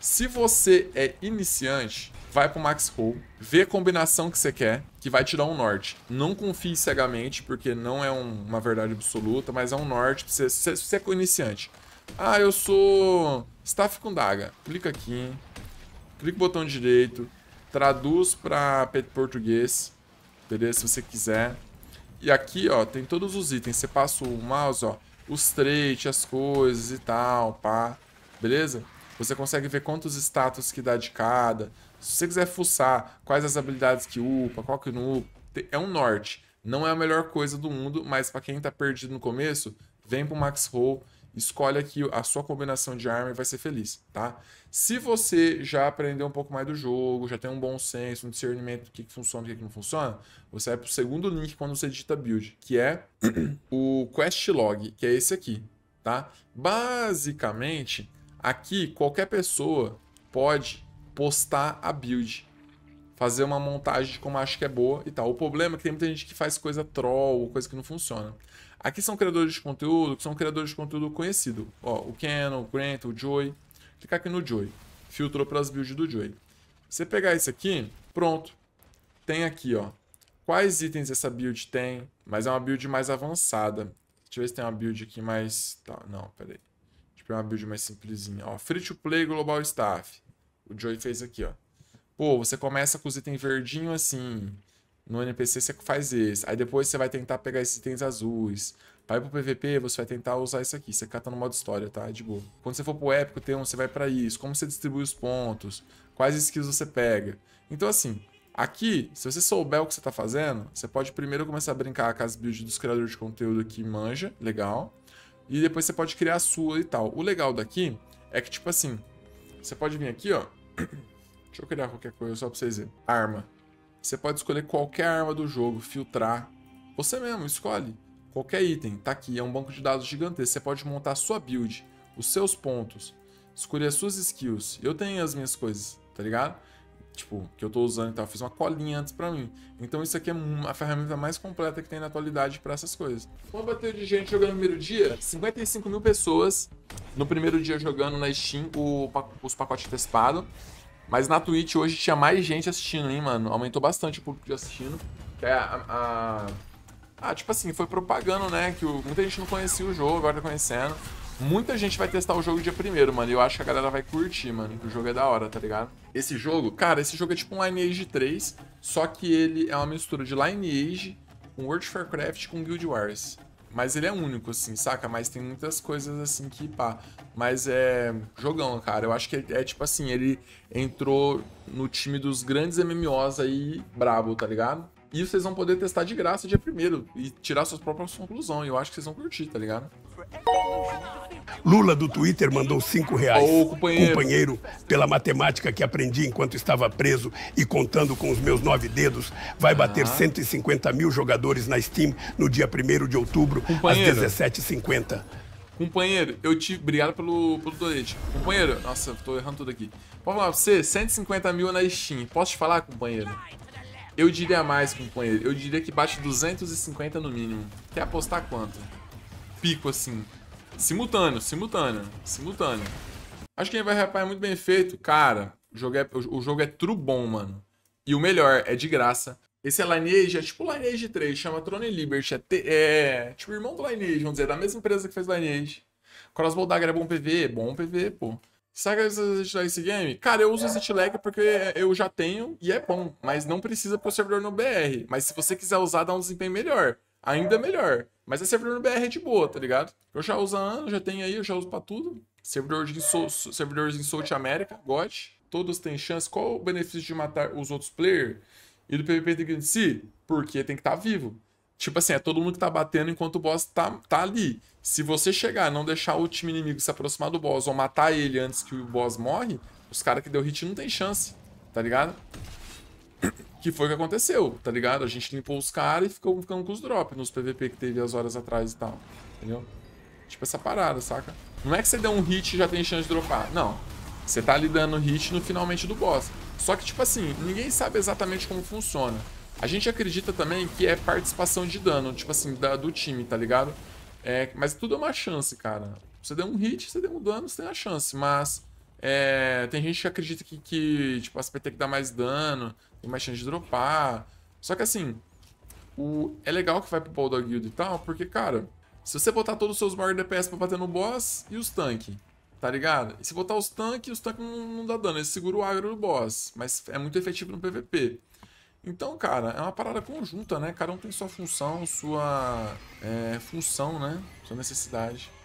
Se você é iniciante, vai pro Max Roll, vê a combinação que você quer, que vai te dar um norte. Não confie cegamente, porque não é um, uma verdade absoluta, mas é um norte pra você, se você é iniciante. Ah, eu sou staff com daga. Clica aqui, clica no botão direito, traduz para português, beleza? Se você quiser. E aqui, ó, tem todos os itens. Você passa o mouse, ó, os traits, as coisas e tal, pá. Beleza? Você consegue ver quantos status que dá de cada. Se você quiser fuçar quais as habilidades que upa, qual que não upa, é um norte. Não é a melhor coisa do mundo, mas para quem tá perdido no começo, vem pro Max Roll, escolhe aqui a sua combinação de arma e vai ser feliz, tá? Se você já aprendeu um pouco mais do jogo, já tem um bom senso, um discernimento do que, que funciona e o que, que não funciona, você vai pro segundo link quando você digita build, que é o quest log, que é esse aqui, tá? Basicamente, Aqui, qualquer pessoa pode postar a build, fazer uma montagem de como acha que é boa e tal. O problema é que tem muita gente que faz coisa troll, coisa que não funciona. Aqui são criadores de conteúdo, que são criadores de conteúdo conhecido. Ó, o Ken, o Grant, o Joy. Clicar aqui no Joy. Filtrou as builds do Joy. Você pegar isso aqui, pronto. Tem aqui, ó. Quais itens essa build tem, mas é uma build mais avançada. Deixa eu ver se tem uma build aqui mais... Tá, não, peraí para é uma build mais simplesinha. Ó, free to play global staff. O Joey fez aqui, ó. Pô, você começa com os itens verdinho assim. No NPC você faz esse. Aí depois você vai tentar pegar esses itens azuis. Vai pro PVP, você vai tentar usar isso aqui. Você cata no modo história, tá? De boa. Quando você for pro épico, tem um, você vai para isso. Como você distribui os pontos. Quais skills você pega. Então, assim, Aqui, se você souber o que você está fazendo, você pode primeiro começar a brincar com as builds dos criadores de conteúdo que manja, legal e depois você pode criar a sua e tal. O legal daqui é que, tipo assim, você pode vir aqui, ó. Deixa eu criar qualquer coisa só pra vocês verem. Arma. Você pode escolher qualquer arma do jogo, filtrar. Você mesmo, escolhe. Qualquer item, tá aqui, é um banco de dados gigantesco. Você pode montar a sua build, os seus pontos, escolher as suas skills. Eu tenho as minhas coisas, tá ligado? tipo, que eu estou usando e tal, fiz uma colinha antes para mim. Então isso aqui é a ferramenta mais completa que tem na atualidade para essas coisas. Como bateu de gente jogando no primeiro dia? 55 mil pessoas no primeiro dia jogando na Steam o, os pacotes testados. Mas na Twitch hoje tinha mais gente assistindo, hein, mano? Aumentou bastante o público assistindo. é a, a... Ah, tipo assim, foi propagando, né? Que o... muita gente não conhecia o jogo, agora tá conhecendo. Muita gente vai testar o jogo dia primeiro, mano. E eu acho que a galera vai curtir, mano. O jogo é da hora, tá ligado? Esse jogo, cara, esse jogo é tipo um Lineage 3, só que ele é uma mistura de Lineage com World of Warcraft com Guild Wars. Mas ele é único, assim, saca? Mas tem muitas coisas assim que pá. Mas é jogão, cara. Eu acho que é, é tipo assim, ele entrou no time dos grandes MMOs aí, brabo, tá ligado? E vocês vão poder testar de graça dia primeiro e tirar suas próprias conclusões. Eu acho que vocês vão curtir, tá ligado? Lula do Twitter mandou 5 reais. Ô, companheiro. companheiro, pela matemática que aprendi enquanto estava preso e contando com os meus nove dedos, vai ah. bater 150 mil jogadores na Steam no dia 1 de outubro, companheiro. às 17h50. Companheiro, eu te. Obrigado pelo, pelo donate. Companheiro, nossa, tô errando tudo aqui. Vamos lá, você, 150 mil na Steam. Posso te falar, companheiro? Eu diria mais, companheiro. Eu diria que bate 250 no mínimo. Quer apostar quanto? Pico, assim. Simultâneo, simultâneo, simultâneo. Acho que quem vai rapar é muito bem feito. Cara, o jogo é, o jogo é true bom, mano. E o melhor, é de graça. Esse é Lineage, é tipo Lineage 3, chama Throne Liberty. É, te, é tipo irmão do Lineage, vamos dizer, da mesma empresa que fez Lineage. Crossbow Dagger é bom PV, é bom PV, pô. Será que eu preciso exit esse game? Cara, eu uso o Zitlag porque eu já tenho e é bom, mas não precisa pro servidor no BR. Mas se você quiser usar, dá um desempenho melhor. Ainda melhor. Mas é servidor no BR de boa, tá ligado? Eu já uso há anos, já tenho aí, eu já uso pra tudo. Servidor de Insult, servidores em South America, GOT. Todos têm chance. Qual o benefício de matar os outros players? E do PVP de que Porque tem que estar tá vivo. Tipo assim, é todo mundo que tá batendo enquanto o boss tá, tá ali. Se você chegar, não deixar o time inimigo se aproximar do boss ou matar ele antes que o boss morre, os caras que deu hit não tem chance, tá ligado? Que foi o que aconteceu, tá ligado? A gente limpou os caras e ficou ficando com os drops nos PVP que teve as horas atrás e tal, entendeu? Tipo essa parada, saca? Não é que você deu um hit e já tem chance de dropar, não. Você tá ali dando hit no finalmente do boss. Só que, tipo assim, ninguém sabe exatamente como funciona. A gente acredita também que é participação de dano, tipo assim, da, do time, tá ligado? É, mas tudo é uma chance, cara. Você deu um hit, você deu um dano, você tem a chance. Mas é, tem gente que acredita que, que tipo, você vai ter que dar mais dano, tem mais chance de dropar. Só que assim, o, é legal que vai pro Bulldog Guild e tal, porque, cara, se você botar todos os seus maior DPS pra bater no boss e os tanques, tá ligado? E se botar os tanques, os tanques não, não dá dano, eles seguram o agro do boss, mas é muito efetivo no PVP. Então, cara, é uma parada conjunta, né? Cada um tem sua função, sua é, função, né? Sua necessidade.